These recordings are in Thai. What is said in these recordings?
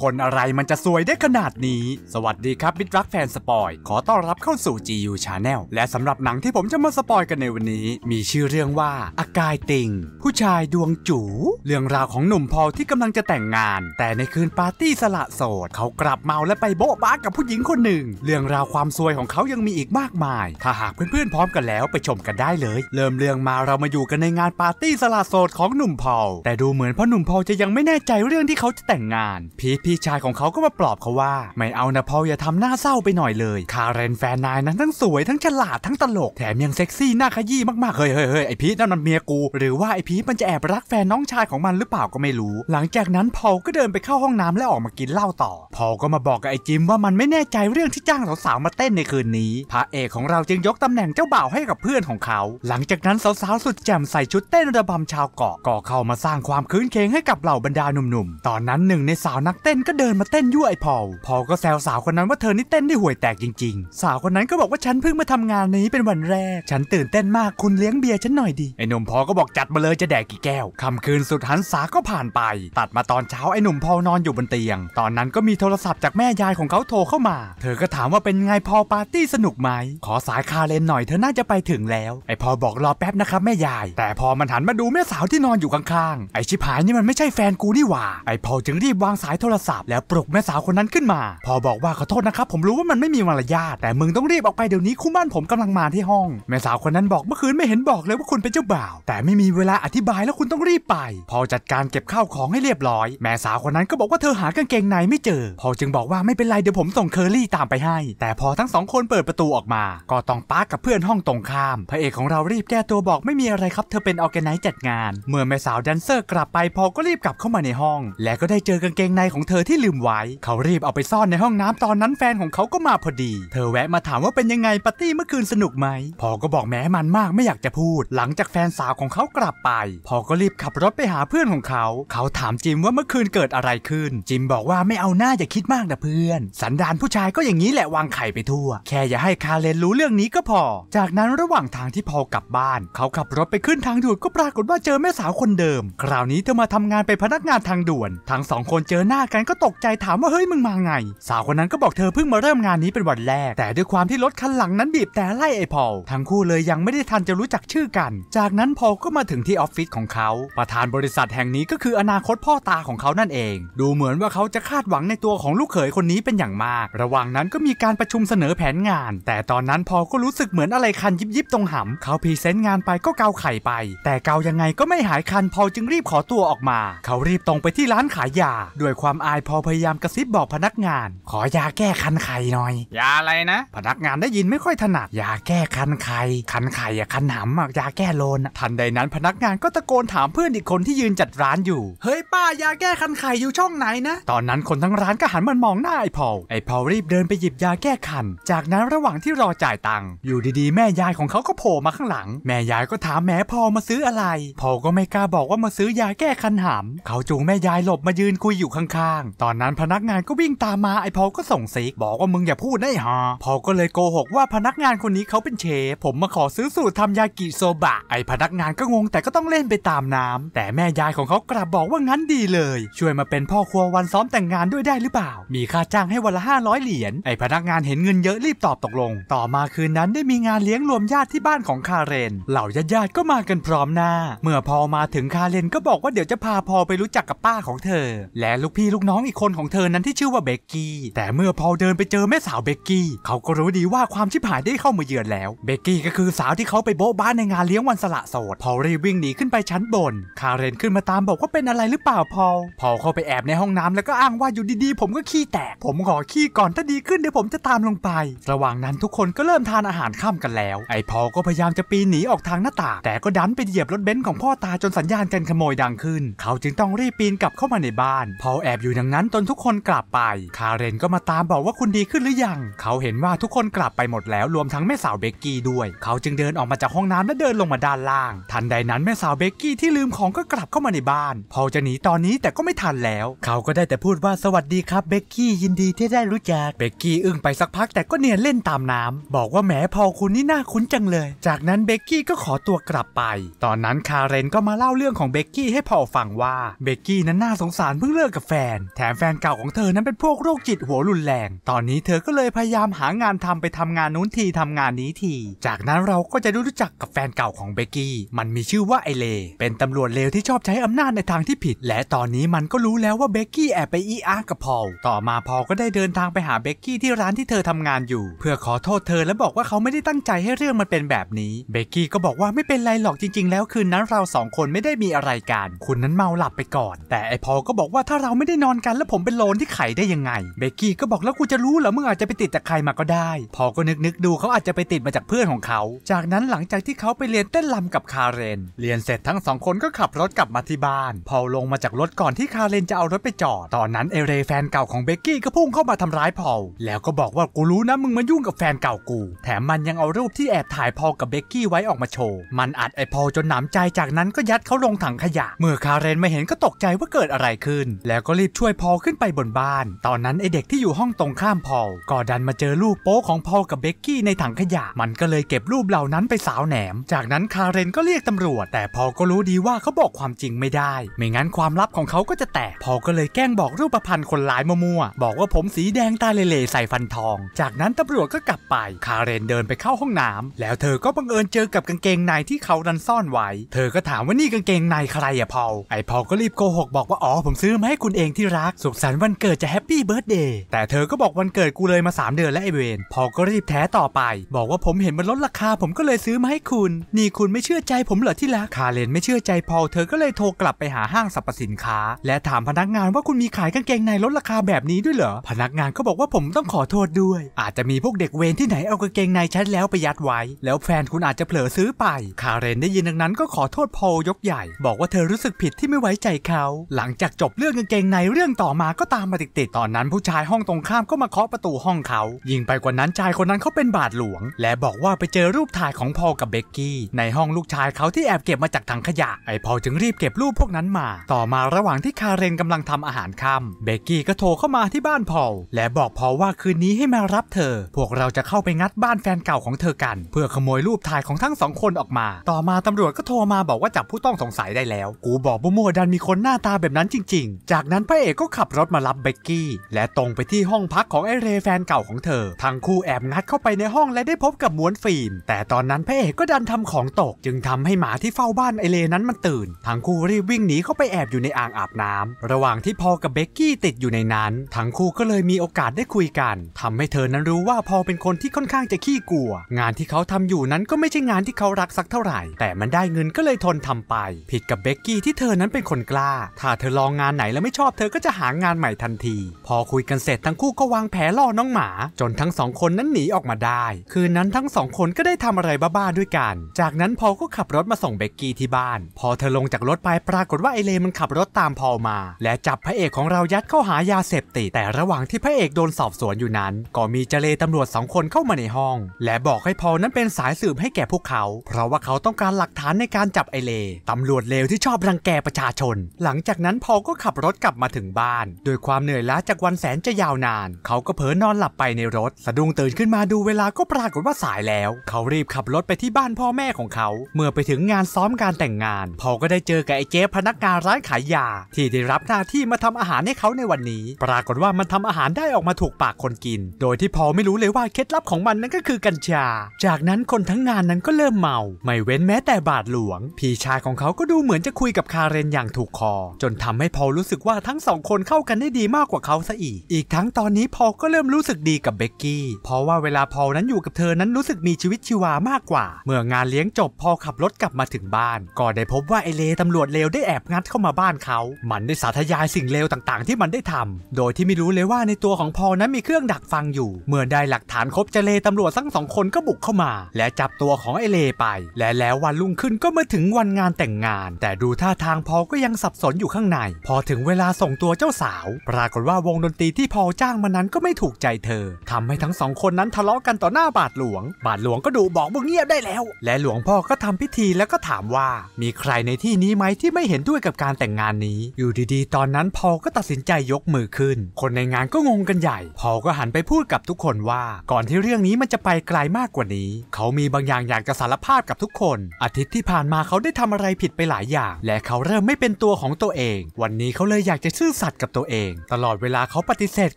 คนอะไรมันจะสวยได้ขนาดนี้ สวัสดีครับบิดรักแฟนสปอย ขอต้อนรับเข้าสู่ GU Channel และสำหรับหนังที่ผมจะมาสปอยกันในวันนี้ มีชื่อเรื่องว่าอากายติง ผู้ชายดวงจู๋เรื่องราวของหนุ่มพอที่กำลังจะแต่งงาน แต่ในคืนปาร์ตี้สละโสด เขากลับเมาและไปโบ๊ะบ้ากับผู้หญิงคนหนึ่ง เรื่องราวความซวยของเขายังมีอีกมากมายถ้าหากเพื่อนๆพร้อมกันแล้วไปชมกันได้เลย เริ่มเรื่องมาเรามาอยู่กันในงานปาร์ตี้สละโสดของหนุ่มพอแต่ดูเหมือนพ่อหนุ่มพอจะยังไม่แน่ใจเรื่องที่เขาจะแต่งงานพีพี่ชายของเขาก็มาปลอบเขาว่าไม่เอานะพ่ออย่าทำหน้าเศร้าไปหน่อยเลย คาเรนแฟนนายนั้นทั้งสวยทั้งฉลาดทั้งตลกแถมยังเซ็กซี่หน้าขยี้มากๆ เฮ้ยเฮ้ยเฮ้ยไอพีนั่นมันเมียกู หรือว่าไอพีมันจะแอบรักแฟนน้องชายของมันหรือเปล่าก็ไม่รู้ หลังจากนั้นพอลก็เดินไปเข้าห้องน้ำแล้วออกมากินเหล้าต่อพอลก็มาบอกกับไอจิมว่ามันไม่แน่ใจเรื่องที่จ้างสาวๆมาเต้นในคืนนี้พระเอกของเราจึงยกตำแหน่งเจ้าบ่าวให้กับเพื่อนของเขา หลังจากนั้นสาวๆสุดแจ่มใส่ชุดเต้นระบำชาวเกาะก็เข้ามาสร้างความคืนเคงให้กับเหล่าบรรดาหนุ่มๆตอนนั้นหนึ่งในสาวนักเต้้นก็เดินมาเต้นยั่วไอ้พอลพอลก็แซวสาวคนนั้นว่าเธอนี่เต้นได้ห่วยแตกจริง ๆ สาวคนนั้นก็บอกว่าฉันเพิ่งมาทำงานนี้เป็นวันแรก ฉันตื่นเต้นมากคุณเลี้ยงเบียร์ฉันหน่อยดิ ไอ้หนุ่มพอก็บอกจัดมาเลยจะแดกกี่แก้วคำคืนสุดหันสาก็ผ่านไป ตัดมาตอนเช้าไอ้หนุ่มพอนอนอยู่บนเตียง ตอนนั้นก็มีโทรศัพท์จากแม่ยายของเขาโทรเข้ามา เธอก็ถามว่าเป็นไงพอปาร์ตี้สนุกไหม ขอสายคาเลนหน่อยเธอน่าจะไปถึงแล้ว ไอ้พอบอกรอแป๊บนะครับแม่ยาย แต่พอมันหันมาดูแม่สาวที่นอนอยู่ข้างๆไอ้ชิพายนี่มันไม่ใช่แฟนกูนี่หว่าไอ้พอจึงรีบวางสายโทรศัพท์แล้วปลุกแม่สาวคนนั้นขึ้นมา พอบอกว่าขอโทษนะครับ ผมรู้ว่ามันไม่มีมารยาทแต่มึงต้องรีบออกไปเดี๋ยวนี้ คู่ม้านผมกำลังมาที่ห้อง แม่สาวคนนั้นบอกเมื่อคืนไม่เห็นบอกเลยว่าคุณเป็นเจ้าบ่าว แต่ไม่มีเวลาอธิบายแล้วคุณต้องรีบไป พอจัดการเก็บข้าวของให้เรียบร้อยแม่สาวคนนั้นก็บอกว่าเธอหากางเกงในไม่เจอ พอจึงบอกว่าไม่เป็นไรเดี๋ยวผมส่งเคอรี่ตามไปให้ แต่พอทั้งสองคนเปิดประตูออกมาก็ต้องปากับเพื่อนห้องตรงข้ามพระเอกของเรารีบแก้ตัวบอกไม่มีอะไรครับเธอเป็นออแกไนซ์จัดงาน เมื่อแม่สาวแดนเซอร์กลับไป พอก็รีบกลับเข้ามาในห้อง และก็ได้เจอกางเกงในของเเธอที่ลืมไว้ เขารีบเอาไปซ่อนในห้องน้ำตอนนั้นแฟนของเขาก็มาพอดี เธอแวะมาถามว่าเป็นยังไงปาร์ตี้เมื่อคืนสนุกไหม พอก็บอกแม้มันมากไม่อยากจะพูด หลังจากแฟนสาวของเขากลับไป พอก็รีบขับรถไปหาเพื่อนของเขา เขาถามจิมว่าเมื่อคืนเกิดอะไรขึ้นจิมบอกว่าไม่เอาหน้าอย่าคิดมากนะเพื่อน สันดานผู้ชายก็อย่างนี้แหละวางไข่ไปทั่ว แค่อย่าให้คาเลนรู้เรื่องนี้ก็พอ จากนั้นระหว่างทางที่พอกลับบ้าน เขาขับรถไปขึ้นทางด่วนก็ปรากฏว่าเจอแม่สาวคนเดิมคราวนี้เธอมาทำงานเป็นพนักงานทางด่วนทั้งสองคนเจอหน้ากันนก็ตกใจถามว่าเฮ้ยมึงมาไง สาวคนนั้นก็บอกเธอเพิ่งมาเริ่มงานนี้เป็นวันแรก แต่ด้วยความที่รถคันหลังนั้นบีบแต่ไล่ไอพอลทั้งคู่เลยยังไม่ได้ทันจะรู้จักชื่อกัน จากนั้นพอลก็มาถึงที่ออฟฟิศของเขา ประธานบริษัทแห่งนี้ก็คืออนาคตพ่อตาของเขานั่นเอง ดูเหมือนว่าเขาจะคาดหวังในตัวของลูกเขยคนนี้เป็นอย่างมาก ระหว่างนั้นก็มีการประชุมเสนอแผนงาน แต่ตอนนั้นพอลก็รู้สึกเหมือนอะไรคันยิบยิบตรงหำเขาพรีเซนต์งานไปก็เกาไข่ไป แต่เกายังไงก็ไม่หายคันพอลจึงรีบขอตัวออกมา เขารีบตรงไปที่ร้านขายยา ด้วยความอาายพอพยายามกระซิบบอกพนักงาน ขอยาแก้คันไข่หน่อย ยาอะไรนะ พนักงานได้ยินไม่ค่อยถนัดยาแก้คันไข่คันไข่อะคันหำอะยาแก้โลนทันใดนั้นพนักงานก็ตะโกนถามเพื่อนอีกคนที่ยืนจัดร้านอยู่ เฮ้ยป้ายาแก้คันไข่อยู่ช่องไหนนะ ตอนนั้นคนทั้งร้านก็หันมามองหน้าไอ้พอลไอ้พอลรีบเดินไปหยิบยาแก้คัน จากนั้นระหว่างที่รอจ่ายตังค์อยู่ดีๆแม่ยายของเขาก็โผล่มาข้างหลัง แม่ยายก็ถามแม่พอมาซื้ออะไรพอก็ไม่กล้าบอกว่ามาซื้อยาแก้คันหำเขาจูงแม่ยายหลบมายืนคุยอยู่ข้างางตอนนั้นพนักงานก็วิ่งตามมาไอพอก็ส่งซิกบอกว่ามึงอย่าพูดได้ฮะพอก็เลยโกหกว่าพนักงานคนนี้เขาเป็นเชฟผมมาขอซื้อสูตรทำยากิโซบะ ไอพนักงานก็งงแต่ก็ต้องเล่นไปตามน้ำแต่แม่ยายของเขากลับบอกว่างั้นดีเลย ช่วยมาเป็นพ่อครัววันซ้อมแต่งงานด้วยได้หรือเปล่า มีค่าจ้างให้วันละ500เหรียญไอพนักงานเห็นเงินเยอะรีบตอบตกลง ต่อมาคืนนั้นได้มีงานเลี้ยงรวมญาติที่บ้านของคาเรนเหล่าญาติญาติก็มากันพร้อมหน้าเมื่อพอมาถึงคาเรนก็บอกว่าเดี๋ยวจะพาพอไปรู้จักกับป้าของเธอ และลูกพี่ลูกกน้องอีกคนของเธอนั้นที่ชื่อว่าเบกกี้แต่เมื่อพอเดินไปเจอแม่สาวเบกกี้เขาก็รู้ดีว่าความชิบหายได้เข้ามาเยือนแล้วเบกกี้ก็คือสาวที่เขาไปโบ๊ะบ้านในงานเลี้ยงวันสละโสดพอรีวิ่งหนีขึ้นไปชั้นบนคาเรนขึ้นมาตามบอกว่าเป็นอะไรหรือเปล่าพอ พอเข้าไปแอบในห้องน้ำ แล้วก็อ้างว่าอยู่ดีๆ ผมก็ขี้แตก ผมขอขี้ก่อนถ้าดีขึ้นเดี๋ยวผมจะตามลงไป ระหว่างนั้นทุกคนก็เริ่มทานอาหารข้ามกันแล้ว ไอพอก็พยายามจะปีนหนีออกทางหน้าต่าง แต่ก็ดันไปเหยียบรถเบนซ์ของพ่อตาจนสัญญาณการขโมยดังขึ้น เขาจึงต้องรีบปีนกลับเข้ามาในบ้าน พอแอบอยูู่่ดังนั้นจนทุกคนกลับไป คาเรนก็มาตามบอกว่าคุณดีขึ้นหรือยัง เขาเห็นว่าทุกคนกลับไปหมดแล้ว รวมทั้งแม่สาวเบกกี้ด้วย เขาจึงเดินออกมาจากห้องน้ำและเดินลงมาด้านล่าง ทันใดนั้นแม่สาวเบกกี้ที่ลืมของก็กลับเข้ามาในบ้านพอจะหนีตอนนี้แต่ก็ไม่ทันแล้ว เขาก็ได้แต่พูดว่าสวัสดีครับเบกกี้ยินดีที่ได้รู้จักเบกกี้อึ้งไปสักพักแต่ก็เนียนเล่นตามน้ำบอกว่าแหมพอคุณนี่น่าคุ้นจังเลย จากนั้นเบกกี้ก็ขอตัวกลับไปตอนนั้นคาเรนก็มาเล่าเรื่องของเบกกี้ให้พอฟังว่าเบกกี้นั้นน่าสงสารเพิ่งเลิกกับแฟนแถมแฟนเก่าของเธอนั้นเป็นพวกโรคจิตหัวรุนแรง ตอนนี้เธอก็เลยพยายามหางานทำไปทำงานนู้นทีทำงานนี้ที จากนั้นเราก็จะดรู้จักกับแฟนเก่าของเบกกี้ มันมีชื่อว่าไอเลเป็นตำรวจเลวที่ชอบใช้อำนาจในทางที่ผิด และตอนนี้มันก็รู้แล้วว่าเบกกี้แอบไปอีอาร์กับพอล ต่อมาพอลก็ได้เดินทางไปหาเบกกี้ที่ร้านที่เธอทำงานอยู่ เพื่อขอโทษเธอและบอกว่าเขาไม่ได้ตั้งใจให้เรื่องมันเป็นแบบนี้ เบกกี้ก็บอกว่าไม่เป็นไรหรอกจริงๆ แล้วคืนนั้นเราสองคนไม่ได้มีอะไรกัน คุณนั้นเมาหลับไปก่อน แต่ไอพอลก็บอกว่าถ้าเราไม่ได้นอนอนกันแล้วผมเป็นโลนที่ไขได้ยังไงเบกกี้ก็บอกแล้วกูจะรู้เหรอมึงอาจจะไปติดจากใครมาก็ได้ พอก็นึกนึกดูเขาอาจจะไปติดมาจากเพื่อนของเขา จากนั้นหลังจากที่เขาไปเรียนเต้นลำกับคาเรน เรียนเสร็จทั้งสองคนก็ขับรถกลับมาที่บ้านพอลงมาจากรถก่อนที่คาเรนจะเอารถไปจอด ตอนนั้นเอเรแฟนเก่าของเบกกี้ก็พุ่งเข้ามาทำร้ายพอลแล้วก็บอกว่ากูรู้นะมึงมายุ่งกับแฟนเก่ากู แถมมันยังเอารูปที่แอบถ่ายพอลกับเบกกี้ไว้ออกมาโชว์มันอัดไอพอลจนหนำใจจากนั้นก็ยัดเขาลงถังขยะ เมื่อคาเรนมาเห็นก็ตกใจว่าเกิดอะไรขึ้น แล้วก็รีบชช่วยพอลขึ้นไปบนบ้าน ตอนนั้นไอเด็กที่อยู่ห้องตรงข้ามพอลก็ดันมาเจอรูปโป๊ของพอลกับเบกกี้ในถังขยะ มันก็เลยเก็บรูปเหล่านั้นไปสาวแหนม จากนั้นคาเรนก็เรียกตำรวจ แต่พอลก็รู้ดีว่าเขาบอกความจริงไม่ได้ ไม่งั้นความลับของเขาก็จะแตก พอลก็เลยแกล้งบอกรูปพันธ์คนร้ายมั่วๆ บอกว่าผมสีแดงตาเล่ๆใส่ฟันทอง จากนั้นตำรวจก็กลับไป คาเรนเดินไปเข้าห้องน้ำ แล้วเธอก็บังเอิญเจอกับกางเกงในที่เขาดันซ่อนไว้ เธอก็ถามว่านี่กางเกงในใครอะพอล ไอพอลก็รีบโกหกบอกว่าอ๋อผมซื้อมาให้คุณเองที่รักสุขสันต์วันเกิดจะแฮปปี้เบิร์ดเดย์แต่เธอก็บอกวันเกิดกูเลยมา3เดือนและไอเวน พอก็รีบแท้ต่อไป บอกว่าผมเห็นมันลดราคาผมก็เลยซื้อมาให้คุณ นี่คุณไม่เชื่อใจผมเหรอที่รักคาเลนไม่เชื่อใจพอเธอก็เลยโทรกลับไปหาห้างสรรพสินค้า และถามพนักงานว่าคุณมีขายกางเกงในลดราคาแบบนี้ด้วยเหรอ พนักงานก็บอกว่าผมต้องขอโทษด้วย อาจจะมีพวกเด็กเวนที่ไหนเอากางเกงในชั้นแล้วไปยัดไว้ แล้วแฟนคุณอาจจะเผลอซื้อไปคาเรนได้ยินดังนั้นก็ขอโทษพอยกใหญ่ บอกว่าเธอรู้สึกผิดที่ไม่ไว้ใจเขาหลังจากจบเรื่องกางเกงในเรื่องรื่องต่อมาก็ตามมาติดๆ ตอนนั้นผู้ชายห้องตรงข้ามก็มาเคาะประตูห้องเขา ยิ่งไปกว่านั้นชายคนนั้นเขาเป็นบาทหลวง และบอกว่าไปเจอรูปถ่ายของพอกับเบกกี้ในห้องลูกชายเขาที่แอบเก็บมาจากถังขยะไอพอจึงรีบเก็บรูปพวกนั้นมา ต่อมาระหว่างที่คาเรนกำลังทำอาหารค่ำเบกกี้ก็โทรเข้ามาที่บ้านพอและบอกพอว่าคืนนี้ให้มารับเธอ พวกเราจะเข้าไปงัดบ้านแฟนเก่าของเธอกัน เพื่อขโมยรูปถ่ายของทั้งสองคนออกมา ต่อมาตำรวจก็โทรมาบอกว่าจับผู้ต้องสงสัยได้แล้ว กูบอกบุโมดันมีคนหน้าตาแบบนั้นจริง ๆ จากนั้นพระเออกก็ขับรถมารับเบกกี้และตรงไปที่ห้องพักของไอเรแฟนเก่าของเธอ ทั้งคู่แอบงัดเข้าไปในห้องและได้พบกับม้วนฟิล์มแต่ตอนนั้นพระเอกก็ดันทำของตก จึงทำให้หมาที่เฝ้าบ้านไอเรนั้นมันตื่น ทั้งคู่รีบวิ่งหนีเข้าไปแอบอยู่ในอ่างอาบน้ำ ระหว่างที่พอกับเบกกี้ติดอยู่ในนั้น ทั้งคู่ก็เลยมีโอกาสได้คุยกัน ทำให้เธอนั้นรู้ว่าพอเป็นคนที่ค่อนข้างจะขี้กลัว งานที่เขาทำอยู่นั้นก็ไม่ใช่งานที่เขารักสักเท่าไหร่ แต่มันได้เงินก็เลยทนทำไป ผิดกับเบกกี้ที่เธอนั้นเป็นคนกล้าถ้าเธอลองงานไหนแล้วไม่ชอบเธอก็จะหางานใหม่ทันที พอคุยกันเสร็จทั้งคู่ก็วางแผลล่อน้องหมา จนทั้งสองคนนั้นหนีออกมาได้ คืนนั้นทั้งสองคนก็ได้ทำอะไรบ้าๆด้วยกัน จากนั้นพอก็ขับรถมาส่งเบกกี้ที่บ้าน พอเธอลงจากรถไปปรากฏว่าไอเลมันขับรถตามพอมา และจับพระเอกของเรายัดเข้าหายาเสพติด แต่ระหว่างที่พระเอกโดนสอบสวนอยู่นั้น ก็มีเจเลตำรวจสองคนเข้ามาในห้องและบอกให้พอนั้นเป็นสายสืบให้แก่พวกเขา เพราะว่าเขาต้องการหลักฐานในการจับไอเลตำรวจเลวที่ชอบรังแกประชาชน หลังจากนั้นพอก็ขับรถกลับมาถึงึงบ้านโดยความเหนื่อยล้าจากวันแสนจะยาวนาน เขาก็เผลอนอนหลับไปในรถ สะดุ้งตื่นขึ้นมาดูเวลาก็ปรากฏว่าสายแล้ว เขารีบขับรถไปที่บ้านพ่อแม่ของเขา เมื่อไปถึงงานซ้อมการแต่งงาน พอก็ได้เจอกับไอ้เจ๊ พนักงานร้านขายยา ที่ได้รับหน้าที่มาทำอาหารให้เขาในวันนี้ ปรากฏว่ามันทำอาหารได้ออกมาถูกปากคนกิน โดยที่พ่อไม่รู้เลยว่าเคล็ดลับของมันนั้นก็คือกัญชา จากนั้นคนทั้งงานนั้นก็เริ่มเมาไม่เว้นแม้แต่บาทหลวง พี่ชายของเขาก็ดูเหมือนจะคุยกับคาเรนอย่างถูกคอ จนทำให้พอรู้สึกว่าทั้งสององคนเข้ากันได้ดีมากกว่าเขาซะอีก อีกทั้งตอนนี้พอก็เริ่มรู้สึกดีกับเบกกี้ เพราะว่าเวลาพอนั้นอยู่กับเธอนั้นรู้สึกมีชีวิตชีวามากกว่า เมื่องานเลี้ยงจบพอขับรถกลับมาถึงบ้าน ก็ได้พบว่าไอเลตำรวจเลวได้แอบงัดเข้ามาบ้านเขา มันได้สาธยายสิ่งเลวต่าง ๆ ที่มันได้ทำ โดยที่ไม่รู้เลยว่าในตัวของพอนั้นมีเครื่องดักฟังอยู่ เมื่อได้หลักฐานครบเจเลตำรวจทั้งสองคนก็บุกเข้ามา และจับตัวของไอเลไป และแล้ววันรุ่งขึ้นก็มาถึงวันงานแต่งงาน แต่ดูท่าทางพอก็ยังสับสนอยู่ข้างใน พอถึงเวลาส่งตัวเจ้าสาว ปรากฏว่าวงดนตรีที่พอจ้างมานั้นก็ไม่ถูกใจเธอ ทำให้ทั้งสองคนนั้นทะเลาะกันต่อหน้าบาทหลวง บาทหลวงก็ดูบอกมึงเงียบได้แล้ว และหลวงพ่อก็ทำพิธีแล้วก็ถามว่า มีใครในที่นี้ไหมที่ไม่เห็นด้วยกับการแต่งงานนี้ อยู่ดีๆ ตอนนั้นพอก็ตัดสินใจยกมือขึ้น คนในงานก็งงกันใหญ่พอก็หันไปพูดกับทุกคนว่า ก่อนที่เรื่องนี้มันจะไปไกลมากกว่านี้ เขามีบางอย่างอยากจะสารภาพกับทุกคนอาทิตย์ที่ผ่านมาเขาได้ทำอะไรผิดไปหลายอย่าง และเขาเริ่มไม่เป็นตัวของตัวเอง วันนี้เขาเลยอยากจะชื่อสัตย์กับตัวเอง ตลอดเวลาเขาปฏิเสธ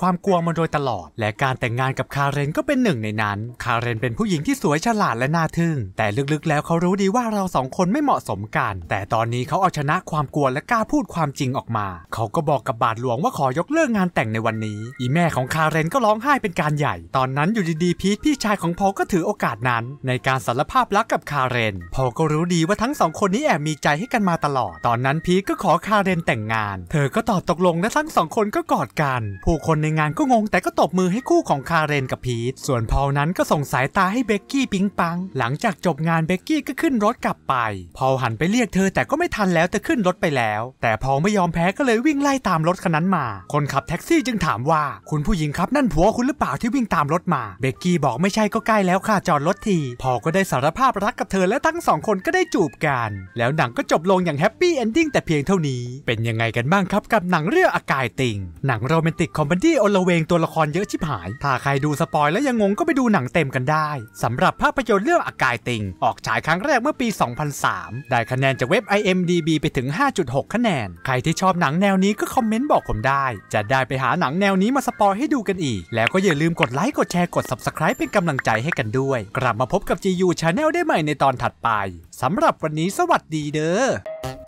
ความกลัวมาโดยตลอด และการแต่งงานกับคาเรนก็เป็นหนึ่งในนั้น คาเรนเป็นผู้หญิงที่สวยฉลาดและน่าทึ่ง แต่ลึกๆแล้วเขารู้ดีว่าเราสองคนไม่เหมาะสมกัน แต่ตอนนี้เขาเอาชนะความกลัวและกล้าพูดความจริงออกมา เขาก็บอกกับบาทหลวงว่าขอยกเลิกงานแต่งในวันนี้ อีแม่ของคาเรนก็ร้องไห้เป็นการใหญ่ ตอนนั้นอยู่ดีๆพีทพี่ชายของพอก็ถือโอกาสนั้น ในการสารภาพรักกับคาเรนพอก็รู้ดีว่าทั้งสองคนนี้แอบมีใจให้กันมาตลอด ตอนนั้นพีทก็ขอคาเรนแต่งงาน เธอก็ตอบตกลงและทั้งสองคนก็กอดกัน ผู้คนในงานก็งง แต่ก็ตบมือให้คู่ของคาเรนกับพีท ส่วนพอลนั้นก็ส่งสายตาให้เบกกี้ปิงปัง หลังจากจบงานเบกกี้ก็ขึ้นรถกลับไปพอลหันไปเรียกเธอแต่ก็ไม่ทันแล้วแต่ขึ้นรถไปแล้ว แต่พอลไม่ยอมแพ้ก็เลยวิ่งไล่ตามรถคันนั้นมา คนขับแท็กซี่จึงถามว่า คุณผู้หญิงครับนั่นผัวคุณหรือเปล่าที่วิ่งตามรถมา เบกกี้บอกไม่ใช่ก็ใกล้แล้วค่ะจอดรถที พอลก็ได้สารภาพรักกับเธอและทั้งสองคนก็ได้จูบกัน แล้วหนังก็จบลงอย่างแฮปปี้เอนดิ้งแต่เพียงเท่านี้เป็นยังไงกันบ้างครับกับหนังเรื่องอากายติง หนังโรแมนติกคอมเมดี้อลเวงตัวละครเยอะชิบหาย ถ้าใครดูสปอยแล้วยังงงก็ไปดูหนังเต็มกันได้สำหรับภาพยนตร์เรื่องอากายติง ออกฉายครั้งแรกเมื่อปี 2003 ได้คะแนนจากเว็บ IMDB ไปถึง 5.6 คะแนน ใครที่ชอบหนังแนวนี้ก็คอมเมนต์บอกผมได้ จะได้ไปหาหนังแนวนี้มาสปอยให้ดูกันอีก แล้วก็อย่าลืมกดไลค์ กดแชร์ กด Subscribe เป็นกำลังใจให้กันด้วย กลับมาพบกับ GU Channel ได้ใหม่ในตอนถัดไป สำหรับวันนี้สวัสดีเด้อ